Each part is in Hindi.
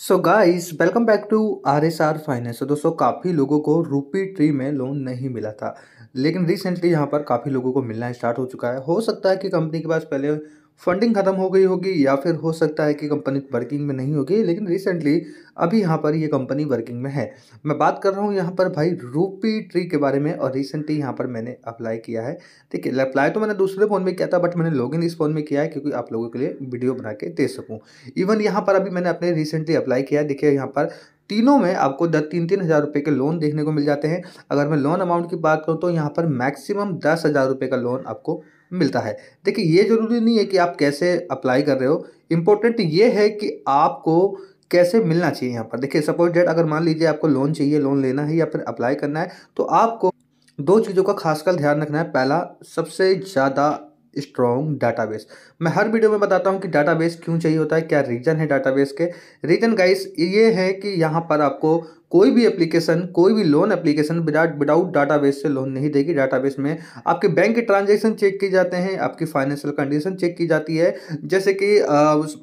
so guys welcome back to R S R finance दोस्तों काफ़ी लोगों को रूपी ट्री में लोन नहीं मिला था लेकिन रिसेंटली यहाँ पर काफ़ी लोगों को मिलना स्टार्ट हो चुका है हो सकता है कि कंपनी के पास पहले फंडिंग ख़त्म हो गई होगी या फिर हो सकता है कि कंपनी वर्किंग में नहीं होगी लेकिन रिसेंटली अभी यहाँ पर ये कंपनी वर्किंग में है मैं बात कर रहा हूँ यहाँ पर भाई रूपी ट्री के बारे में और रिसेंटली यहाँ पर मैंने अप्लाई किया है ठीक है अप्लाई तो मैंने दूसरे फ़ोन में किया था बट मैंने लॉगिन इस फ़ोन में किया है क्योंकि आप लोगों के लिए वीडियो बना के दे सकूँ इवन यहाँ पर अभी मैंने अपने रिसेंटली अप्लाई किया देखिए यहाँ पर तीनों में आपको दस तीन तीन हज़ार रुपये के लोन देखने को मिल जाते हैं अगर मैं लोन अमाउंट की बात करूँ तो यहाँ पर मैक्सिमम दस हज़ार रुपये का लोन आपको मिलता है देखिए ये ज़रूरी नहीं है कि आप कैसे अप्लाई कर रहे हो इम्पोर्टेंट ये है कि आपको कैसे मिलना चाहिए यहाँ पर देखिए सपोज डेट अगर मान लीजिए आपको लोन चाहिए लोन लेना है या फिर अप्लाई करना है तो आपको दो चीज़ों का खासकर ध्यान रखना है पहला सबसे ज़्यादा स्ट्रॉन्ग डाटाबेस मैं हर वीडियो में बताता हूँ कि डाटाबेस क्यों चाहिए होता है क्या रीज़न है डाटाबेस के रीज़न गाइस ये है कि यहाँ पर आपको कोई भी एप्लीकेशन कोई भी लोन एप्लीकेशन विदाउट डाटाबेस से लोन नहीं देगी डाटाबेस में आपके बैंक के ट्रांजेक्शन चेक किए जाते हैं आपकी फाइनेंशियल कंडीशन चेक की जाती है जैसे कि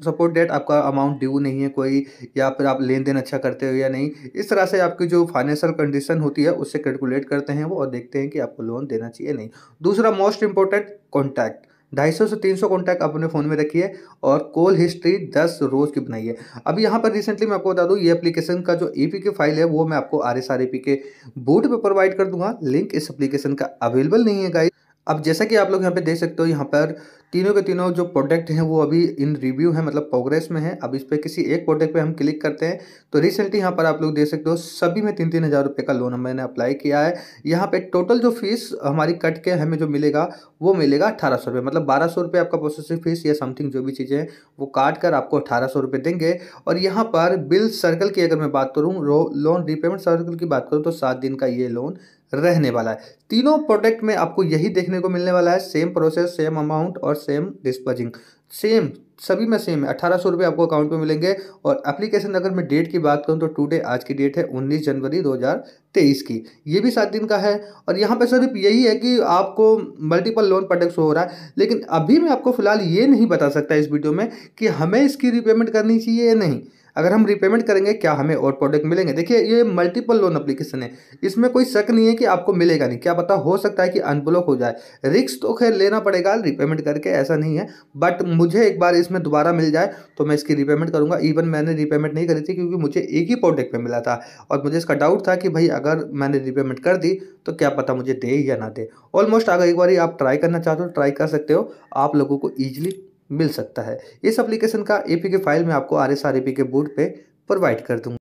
सपोर्ट डेट आपका अमाउंट ड्यू नहीं है कोई या फिर आप लेन देन अच्छा करते हो या नहीं इस तरह से आपकी जो फाइनेंशियल कंडीशन होती है उससे कैलकुलेट करते हैं वो और देखते हैं कि आपको लोन देना चाहिए नहीं दूसरा मोस्ट इंपॉर्टेंट कॉन्टैक्ट ढाई सौ से तीन सौ कॉन्टैक्ट आप अपने फ़ोन में रखिए और कॉल हिस्ट्री दस रोज़ की बनाइए अभी यहाँ पर रिसेंटली मैं आपको बता दूँ ये एप्लीकेशन का जो ई के फाइल है वो मैं आपको आर एस आर के बूट पर प्रोवाइड कर दूंगा लिंक इस एप्लीकेशन का अवेलेबल नहीं है गाइड अब जैसा कि आप लोग यहाँ पे देख सकते हो यहाँ पर तीनों के तीनों जो प्रोडक्ट हैं वो अभी इन रिव्यू है मतलब प्रोग्रेस में है अब इस पर किसी एक प्रोडक्ट पे हम क्लिक करते हैं तो रिसेंटली यहाँ पर आप लोग देख सकते हो सभी में तीन तीन हज़ार रुपये का लोन मैंने अप्लाई किया है यहाँ पे टोटल जो फीस हमारी कट के हमें जो मिलेगा वो मिलेगा अठारह सौ मतलब बारह सौ रुपये आपका प्रोसेसिंग फीस या समथिंग जो भी चीज़ें हैं वो काट कर आपको अठारह सौ रुपये देंगे और यहाँ पर बिल सर्कल की अगर मैं बात करूँ लोन रीपेमेंट सर्कल की बात करूँ तो सात दिन का ये लोन रहने वाला है तीनों प्रोडक्ट में आपको यही देखने को मिलने वाला है सेम प्रोसेस सेम अमाउंट और सेम डिस्पजिंग सेम सभी में सेम है अठारह सौ रुपये आपको अकाउंट में मिलेंगे और एप्लीकेशन अगर मैं डेट की बात करूँ तो टुडे आज की डेट है उन्नीस जनवरी दो हज़ार तेईस की ये भी सात दिन का है और यहाँ पे सिर्फ यही है कि आपको मल्टीपल लोन प्रोडक्ट हो रहा है लेकिन अभी मैं आपको फिलहाल ये नहीं बता सकता इस वीडियो में कि हमें इसकी रिपेमेंट करनी चाहिए या नहीं अगर हम रिपेमेंट करेंगे क्या हमें और प्रोडक्ट मिलेंगे देखिए ये मल्टीपल लोन अप्लीकेशन है इसमें कोई शक नहीं है कि आपको मिलेगा नहीं क्या पता हो सकता है कि अनब्लॉक हो जाए रिक्स तो खैर लेना पड़ेगा रिपेमेंट करके ऐसा नहीं है बट मुझे एक बार इसमें दोबारा मिल जाए तो मैं इसकी रिपेमेंट करूँगा इवन मैंने रिपेमेंट नहीं करी थी क्योंकि मुझे एक ही प्रोडक्ट पर मिला था और मुझे इसका डाउट था कि भाई अगर अगर मैंने रिपेमेंट कर दी तो क्या पता मुझे दे या ना दे ऑलमोस्ट अगर एक बार आप ट्राई करना चाहते हो ट्राई कर सकते हो आप लोगों को ईजिली मिल सकता है इस अप्लीकेशन का ए फाइल में आपको आर एस के बोर्ड पर प्रोवाइड कर दूँगा